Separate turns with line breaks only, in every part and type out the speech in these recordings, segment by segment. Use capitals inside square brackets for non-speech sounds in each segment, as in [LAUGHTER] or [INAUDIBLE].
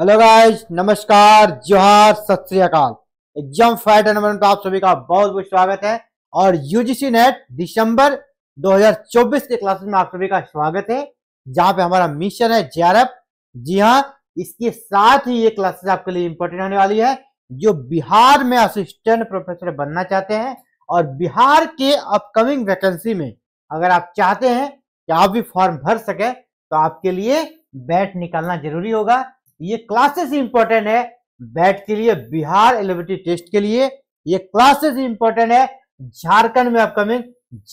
hello guys नमस्कार जोहार सत श्रीकाल एग्जाम फाइट एनमेंट तो आप सभी का बहुत बहुत स्वागत है और यूजीसी नेट दिसंबर 2024 के क्लासेस में आप सभी का स्वागत है जहां पे हमारा मिशन है जेआरएफ जी हाँ इसके साथ ही ये क्लासेस आपके लिए इम्पोर्टेंट होने वाली है जो बिहार में असिस्टेंट प्रोफेसर बनना चाहते हैं और बिहार के अपकमिंग वैकेंसी में अगर आप चाहते हैं कि आप भी फॉर्म भर सके तो आपके लिए बैट निकालना जरूरी होगा ये क्लासेस इंपॉर्टेंट है बैट के लिए बिहार एलिवेटी टेस्ट के लिए ये क्लासेस इंपॉर्टेंट है झारखंड में अपकमिंग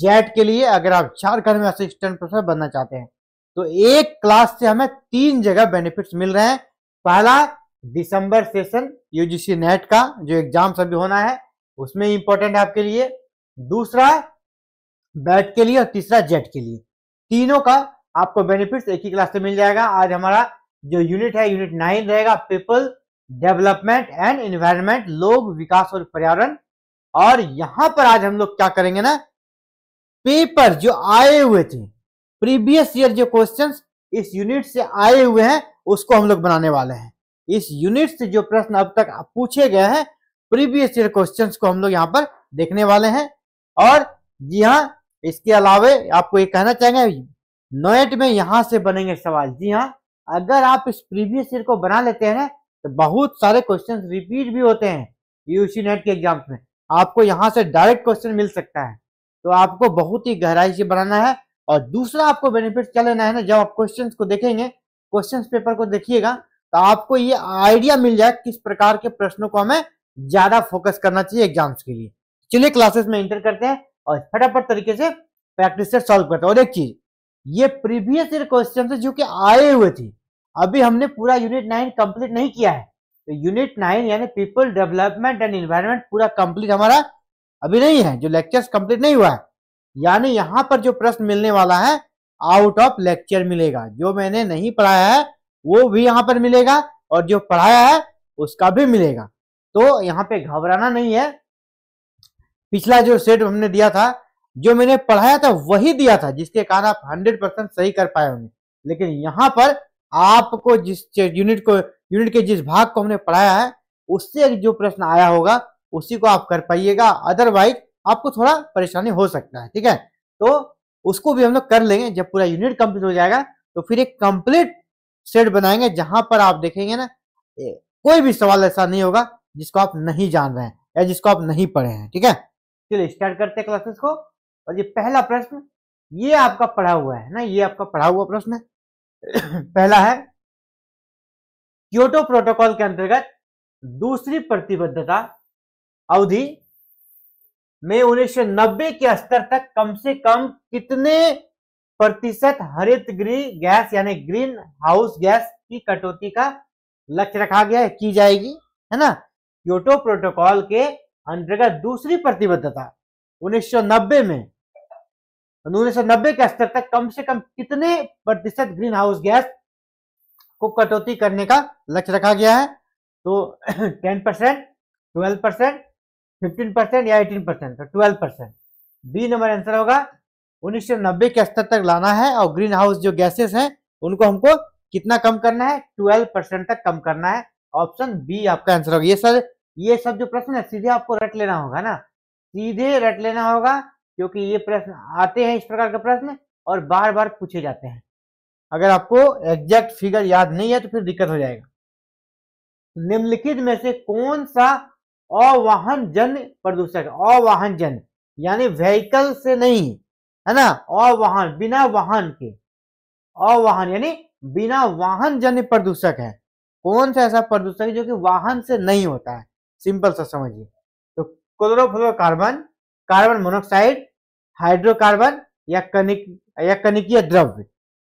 जेट के लिए अगर आप झारखंड में असिस्टेंट प्रोफेसर बनना चाहते हैं तो एक क्लास से हमें तीन जगह बेनिफिट्स मिल रहे हैं पहला दिसंबर सेशन यूजीसी नेट का जो एग्जाम सभी होना है उसमें इंपॉर्टेंट है आपके लिए दूसरा बैट के लिए और तीसरा जेट के लिए तीनों का आपको बेनिफिट्स एक ही क्लास से मिल जाएगा आज हमारा जो यूनिट है यूनिट नाइन रहेगा पीपल डेवलपमेंट एंड इन्वायरमेंट लोग विकास और पर्यावरण और यहां पर आज हम लोग क्या करेंगे ना पेपर जो आए हुए थे प्रीवियस ईयर जो क्वेश्चन इस यूनिट से आए हुए हैं उसको हम लोग बनाने वाले हैं इस यूनिट से जो प्रश्न अब तक पूछे गए हैं प्रीवियस ईयर क्वेश्चन को हम लोग यहाँ पर देखने वाले हैं और जी हाँ इसके अलावा आपको ये कहना चाहेंगे नोएट में यहां से बनेंगे सवाल जी हाँ अगर आप इस प्रीवियस ईयर को बना लेते हैं ना तो बहुत सारे क्वेश्चन रिपीट भी होते हैं यूसी नेट के एग्जाम्स में आपको यहाँ से डायरेक्ट क्वेश्चन मिल सकता है तो आपको बहुत ही गहराई से बनाना है और दूसरा आपको बेनिफिट क्या लेना है ना जब आप क्वेश्चन को देखेंगे क्वेश्चन पेपर को देखिएगा तो आपको ये आइडिया मिल जाए किस प्रकार के प्रश्नों को हमें ज्यादा फोकस करना चाहिए एग्जाम्स के लिए चलिए क्लासेस में इंटर करते हैं और फटाफट तरीके से प्रैक्टिस से सॉल्व करते हैं और एक चीज ये प्रीवियस ईयर क्वेश्चन जो कि आए हुए थे अभी हमने पूरा यूनिट नाइन कंप्लीट नहीं किया है तो यूनिट नाइन यानी पीपल डेवलपमेंट एंड एनवायरमेंट पूरा कंप्लीट हमारा अभी नहीं है जो लेक्चर कंप्लीट नहीं हुआ है यानी यहाँ पर जो प्रश्न मिलने वाला है आउट ऑफ लेक्चर मिलेगा जो मैंने नहीं पढ़ाया है वो भी यहाँ पर मिलेगा और जो पढ़ाया है उसका भी मिलेगा तो यहाँ पे घबराना नहीं है पिछला जो सेट हमने दिया था जो मैंने पढ़ाया था वही दिया था जिसके कारण आप हंड्रेड परसेंट सही कर पाए होंगे लेकिन यहाँ पर आपको जिस यूनिट को यूनिट के जिस भाग को हमने पढ़ाया है उससे जो प्रश्न आया होगा उसी को आप कर पाइएगा अदरवाइज आपको थोड़ा परेशानी हो सकता है ठीक है तो उसको भी हम लोग कर लेंगे जब पूरा यूनिट कंप्लीट हो जाएगा तो फिर एक कंप्लीट सेट बनाएंगे जहां पर आप देखेंगे ना कोई भी सवाल ऐसा नहीं होगा जिसको आप नहीं जान रहे हैं या जिसको आप नहीं पढ़े हैं ठीक है चलिए स्टार्ट करते हैं क्लासेस को और ये पहला प्रश्न ये आपका पढ़ा हुआ है ना ये आपका पढ़ा हुआ प्रश्न है [CLEARS THROAT] पहला है क्योटो प्रोटोकॉल के अंतर्गत दूसरी प्रतिबद्धता अवधि में 1990 के स्तर तक कम से कम कितने प्रतिशत हरित गृह गैस यानी ग्रीन हाउस गैस की कटौती का लक्ष्य रखा गया है की जाएगी है ना क्योटो प्रोटोकॉल के अंतर्गत दूसरी प्रतिबद्धता 1990 में उन्नीस सौ नब्बे के स्तर तक कम से कम कितने प्रतिशत ग्रीन हाउस गैस को कटौती करने का लक्ष्य रखा गया है तो ten percent twelve percent fifteen percent या एटीन परसेंट तो twelve percent B number answer होगा उन्नीस सौ नब्बे के स्तर तक लाना है और ग्रीन हाउस जो गैसेस हैं उनको हमको कितना कम करना है ट्वेल्व परसेंट तक कम करना है ऑप्शन बी आपका आंसर होगा ये सर ये सब जो प्रश्न है सीधे आपको रट लेना होगा ना सीधे रट लेना होगा क्योंकि ये प्रश्न आते हैं इस प्रकार के प्रश्न और बार बार पूछे जाते हैं अगर आपको एग्जैक्ट फिगर याद नहीं है तो फिर दिक्कत हो जाएगा निम्नलिखित में से कौन सा अवाहन जन प्रदूषक अवाहन जन यानी व्हीकल से नहीं है ना अवाहन बिना वाहन के अवाहन यानी बिना वाहन जन्य प्रदूषक है कौन सा ऐसा प्रदूषक जो कि वाहन से नहीं होता है सिंपल सा समझिए तो क्लोरोफ्लोरोकार्बन कार्बन मोनोक्साइड हाइड्रोकार्बन या कनिक या कनिकीय द्रव्य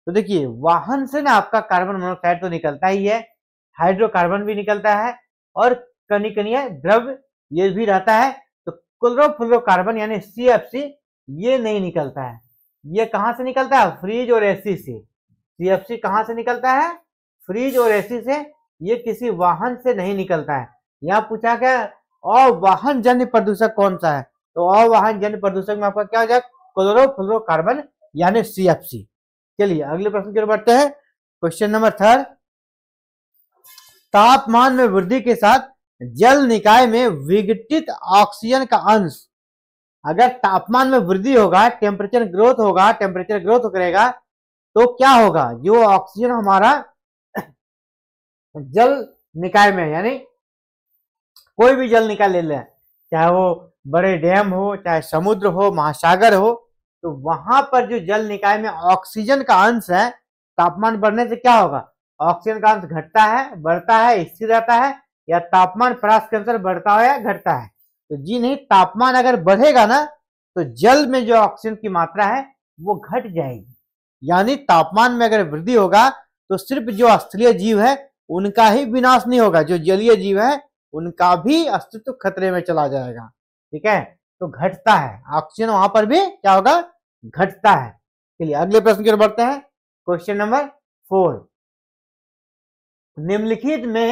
तो देखिए वाहन से ना आपका कार्बन मोनोक्साइड तो निकलता ही है हाइड्रोकार्बन भी निकलता है और कनिकनीय द्रव्य ये भी रहता है तो क्लोरोफ्लोकार्बन यानी सी एफ सी ये नहीं निकलता है ये कहाँ से निकलता है फ्रीज और एसी से सी एफ सी कहाँ से निकलता है फ्रीज और एसी से ये किसी वाहन से नहीं निकलता है यहाँ पूछा गया और वाहन जन्य प्रदूषक कौन सा है तो अवाहन जन प्रदूषक में आपका क्या हो जाएगा क्लोरो कार्बन यानी सी एफ सी चलिए अगले प्रश्न की ओर बढ़ते हैं क्वेश्चन नंबर थर्ड तापमान में वृद्धि के साथ जल निकाय में विघटित ऑक्सीजन का अंश अगर तापमान में वृद्धि होगा टेम्परेचर ग्रोथ होगा टेम्परेचर ग्रोथ करेगा तो क्या होगा जो ऑक्सीजन हमारा जल निकाय में यानी कोई भी जल निकाय ले लें चाहे वो बड़े डैम हो चाहे समुद्र हो महासागर हो तो वहां पर जो जल निकाय में ऑक्सीजन का अंश है तापमान बढ़ने से क्या होगा ऑक्सीजन का अंश घटता है बढ़ता है स्थिर रहता है या तापमान फ्रास के अंतर बढ़ता हो या घटता है तो जी नहीं तापमान अगर बढ़ेगा ना तो जल में जो ऑक्सीजन की मात्रा है वो घट जाएगी यानी तापमान में अगर वृद्धि होगा तो सिर्फ जो स्थलीय जीव है उनका ही विनाश नहीं होगा जो जलीय जीव है उनका भी अस्तित्व खतरे में चला जाएगा ठीक है तो घटता है ऑक्सीजन वहां पर भी क्या होगा घटता है चलिए अगले प्रश्न की ओर बढ़ते हैं क्वेश्चन नंबर फोर निम्नलिखित में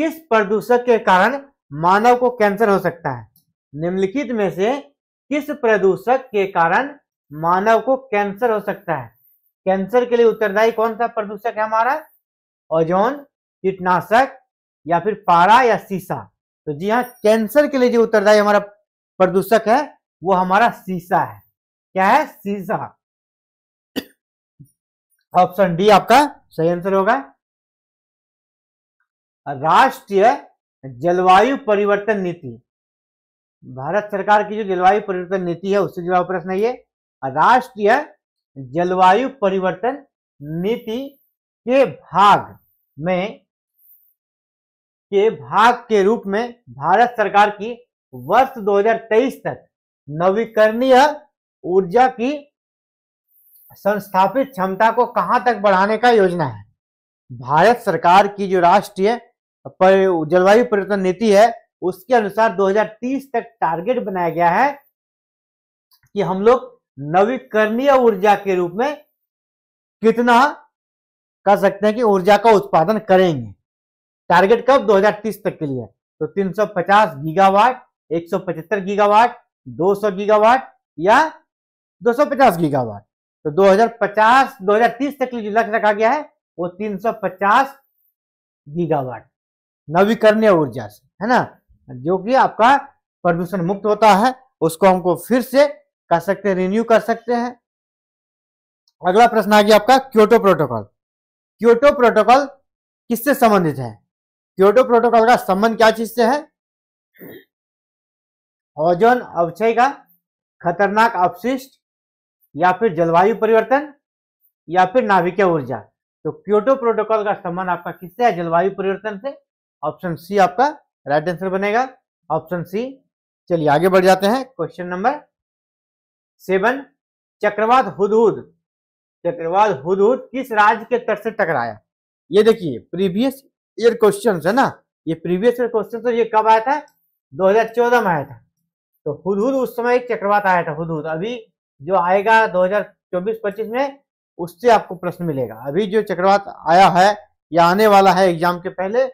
किस प्रदूषक के कारण मानव को कैंसर हो सकता है निम्नलिखित में से किस प्रदूषक के कारण मानव को कैंसर हो सकता है कैंसर के लिए उत्तरदायी कौन सा प्रदूषक है हमारा ओजोन कीटनाशक या फिर पारा या सीसा तो जी हाँ कैंसर के लिए जो उत्तरदायी हमारा प्रदूषक है वो हमारा शीशा है क्या है शीशा ऑप्शन डी आपका सही आंसर होगा राष्ट्रीय जलवायु परिवर्तन नीति भारत सरकार की जो जलवायु परिवर्तन नीति है उससे जुड़ा प्रश्न है ये राष्ट्रीय जलवायु परिवर्तन नीति के भाग में के भाग के रूप में भारत सरकार की वर्ष 2023 तक नवीकरणीय ऊर्जा की संस्थापित क्षमता को कहां तक बढ़ाने का योजना है भारत सरकार की जो राष्ट्रीय जलवायु परिवर्तन नीति है उसके अनुसार 2030 तक टारगेट बनाया गया है कि हम लोग नवीकरणीय ऊर्जा के रूप में कितना कह सकते हैं कि ऊर्जा का उत्पादन करेंगे टारगेट कब 2030 तक के लिए तो 350 गीगावाट 175 गीगावाट 200 गीगावाट या 250 गीगावाट तो 2050 2030 तक जो लक्ष्य रखा गया है वो 350 गीगावाट नवीकरणीय ऊर्जा से है ना जो कि आपका प्रदूषण मुक्त होता है उसको हमको फिर से कर सकते हैं रिन्यू कर सकते हैं अगला प्रश्न आ गया आपका क्योटो प्रोटोकॉल क्योटो प्रोटोकॉल किससे संबंधित है क्योटो प्रोटोकॉल का संबंध क्या चीज से है ओजोन अवचय का खतरनाक अवशिष्ट या फिर जलवायु परिवर्तन या फिर नाभिकीय ऊर्जा तो क्योटो प्रोटोकॉल का संबंध आपका किससे है जलवायु परिवर्तन से ऑप्शन सी आपका राइट आंसर बनेगा ऑप्शन सी चलिए आगे बढ़ जाते हैं क्वेश्चन नंबर सेवन चक्रवात हुदहुद चक्रवात हुदहुद किस राज्य के तट से टकराया ये देखिए प्रीवियस ईयर क्वेश्चन है ना ये प्रीवियस ईयर क्वेश्चन तो ये कब आया था 2014 में आया था तो हुदहुद उस समय एक चक्रवात आया था हुदहुद अभी जो आएगा 2024-25 में उससे आपको प्रश्न मिलेगा अभी जो चक्रवात आया है या आने वाला है एग्जाम के पहले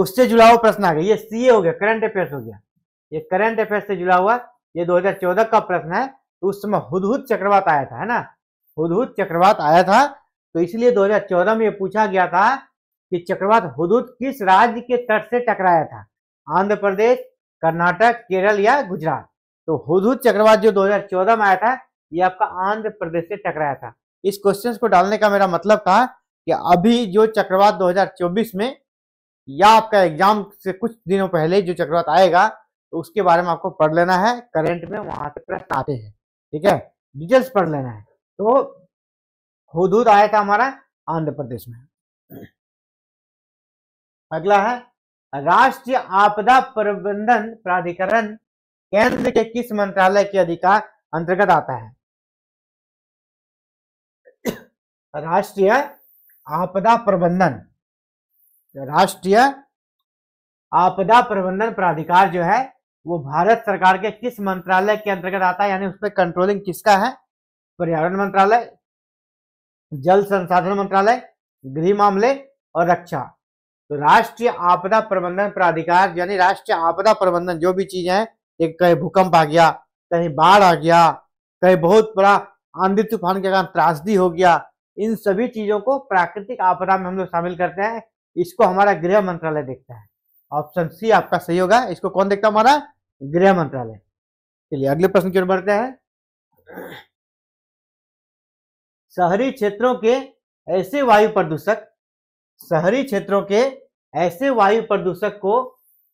उससे जुड़ा हुआ प्रश्न आ गया ये सीए हो गया करंट अफेयर्स हो गया ये करंट अफेयर्स से जुड़ा हुआ ये 2014 का प्रश्न है तो उस समय हुदहुद चक्रवात आया था है ना हुदहुद चक्रवात आया था तो इसलिए 2014 में पूछा गया था कि चक्रवात हुदहुद किस राज्य के तट से टकराया था आंध्र प्रदेश कर्नाटक केरल या गुजरात तो हुदहुद चक्रवात जो 2014 में आया था ये आपका आंध्र प्रदेश से टकराया था इस क्वेश्चन को डालने का मेरा मतलब था कि अभी जो चक्रवात 2024 में या आपका एग्जाम से कुछ दिनों पहले जो चक्रवात आएगा तो उसके बारे में आपको पढ़ लेना है करंट में वहां से प्रश्न आते हैं ठीक है डिटेल्स पढ़ लेना है तो हुदूद आया था हमारा आंध्र प्रदेश में अगला है राष्ट्रीय आपदा प्रबंधन प्राधिकरण केंद्र के किस मंत्रालय के अधिकार अंतर्गत आता है राष्ट्रीय आपदा प्रबंधन राष्ट्रीय आपदा प्रबंधन प्राधिकार जो है वो भारत सरकार के किस मंत्रालय के अंतर्गत आता है यानी उस पर कंट्रोलिंग किसका है पर्यावरण मंत्रालय जल संसाधन मंत्रालय गृह मामले और रक्षा तो राष्ट्रीय आपदा प्रबंधन प्राधिकार यानी राष्ट्रीय आपदा प्रबंधन जो भी चीजें हैं एक कहीं भूकंप आ गया कहीं बाढ़ आ गया कहीं बहुत बड़ा आंधी तूफान के कारण त्रासदी हो गया इन सभी चीजों को प्राकृतिक आपदा में हम लोग शामिल करते हैं इसको हमारा गृह मंत्रालय देखता है ऑप्शन सी आपका सही होगा इसको कौन देखता है हमारा गृह मंत्रालय चलिए अगले प्रश्न की ओर बढ़ते हैं शहरी क्षेत्रों के ऐसे वायु प्रदूषक शहरी क्षेत्रों के ऐसे वायु प्रदूषक को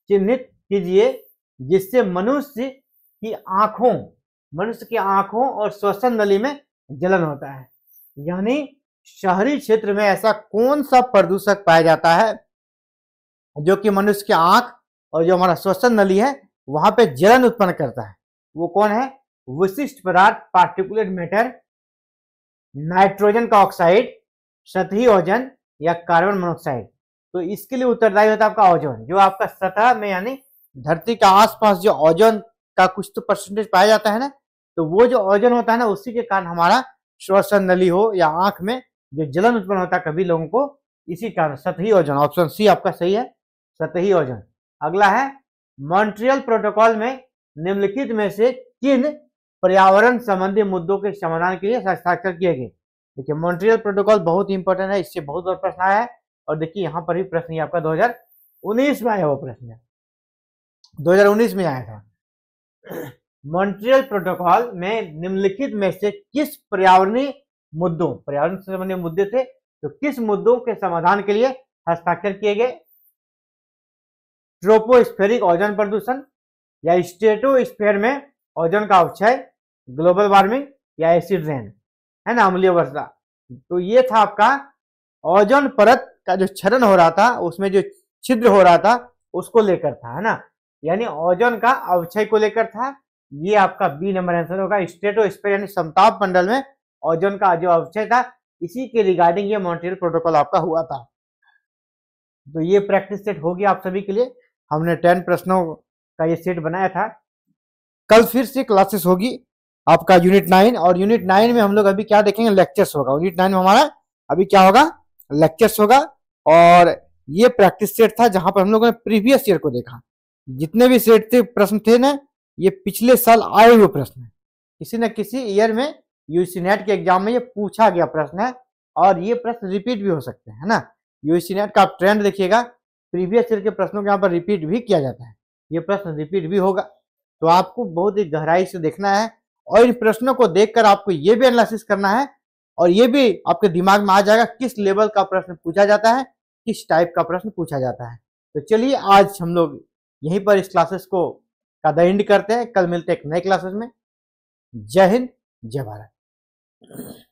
चिन्हित कीजिए जिससे मनुष्य की आंखों मनुष्य की आंखों और श्वसन नली में जलन होता है यानी शहरी क्षेत्र में ऐसा कौन सा प्रदूषक पाया जाता है जो कि मनुष्य की आंख और जो हमारा श्वसन नली है वहां पे जलन उत्पन्न करता है वो कौन है विशिष्ट पदार्थ पार्टिकुलेट मैटर नाइट्रोजन का ऑक्साइड सतही ओजन या कार्बन मोनोक्साइड तो इसके लिए उत्तरदायी होता है आपका ओजोन जो आपका सतह में यानी धरती का आसपास जो ओजोन का कुछ तो परसेंटेज पाया जाता है ना तो वो जो ओजोन होता है ना उसी के कारण हमारा श्वसन नली हो या आंख में जो जलन उत्पन्न होता है कभी लोगों को इसी कारण सतही ओजन ऑप्शन सी आपका सही है सतही ओजन अगला है मॉन्ट्रियल प्रोटोकॉल में निम्नलिखित में से किन पर्यावरण संबंधी मुद्दों के समाधान के लिए हस्ताक्षर किए गए देखिए मॉन्ट्रियल प्रोटोकॉल बहुत इंपॉर्टेंट है इससे बहुत बार प्रश्न आया है और देखिए यहाँ पर भी प्रश्न दो आपका 2019 में आया वो प्रश्न 2019 में आया था मॉन्ट्रियल प्रोटोकॉल में निम्नलिखित में से किस पर्यावरणीय मुद्दों पर्यावरण से संबंधित मुद्दे थे तो किस मुद्दों के समाधान के लिए हस्ताक्षर किए गए ट्रोपोस्फेरिक ओजन प्रदूषण या स्टेटोस्फेयर में ओजन का अवक्षय ग्लोबल वार्मिंग या एसिड रेन है ना अम्लीय वर्षा तो ये था आपका ओजोन परत का जो क्षरण हो रहा था उसमें जो छिद्र हो रहा था उसको लेकर था है ना यानी ओजोन का अवक्षय को लेकर था ये आपका बी नंबर आंसर होगा स्पेयर यानी समताप मंडल में ओजोन का जो अवक्षय था इसी के रिगार्डिंग ये मॉन्ट्रियल प्रोटोकॉल आपका हुआ था तो ये प्रैक्टिस सेट होगी आप सभी के लिए हमने टेन प्रश्नों का ये सेट बनाया था कल फिर से क्लासेस होगी आपका यूनिट नाइन और यूनिट नाइन में हम लोग अभी क्या देखेंगे लेक्चर्स होगा यूनिट नाइन में हमारा अभी क्या होगा लेक्चर्स होगा और ये प्रैक्टिस सेट था जहां पर हम लोगों ने प्रीवियस ईयर को देखा जितने भी सेट थे प्रश्न थे ना ये पिछले साल आए हुए प्रश्न है किसी न किसी ईयर में यूसी नेट के एग्जाम में ये पूछा गया प्रश्न है और ये प्रश्न रिपीट भी हो सकते हैं ना यूसी नेट का आप ट्रेंड देखिएगा प्रीवियस ईयर के प्रश्नों को यहाँ पर रिपीट भी किया जाता है ये प्रश्न रिपीट भी होगा तो आपको बहुत ही गहराई से देखना है और इन प्रश्नों को देखकर आपको ये भी एनालिसिस करना है और ये भी आपके दिमाग में आ जाएगा किस लेवल का प्रश्न पूछा जाता है किस टाइप का प्रश्न पूछा जाता है तो चलिए आज हम लोग यहीं पर इस क्लासेस को का द एंड करते हैं कल मिलते हैं एक नए क्लासेस में जय हिंद जय भारत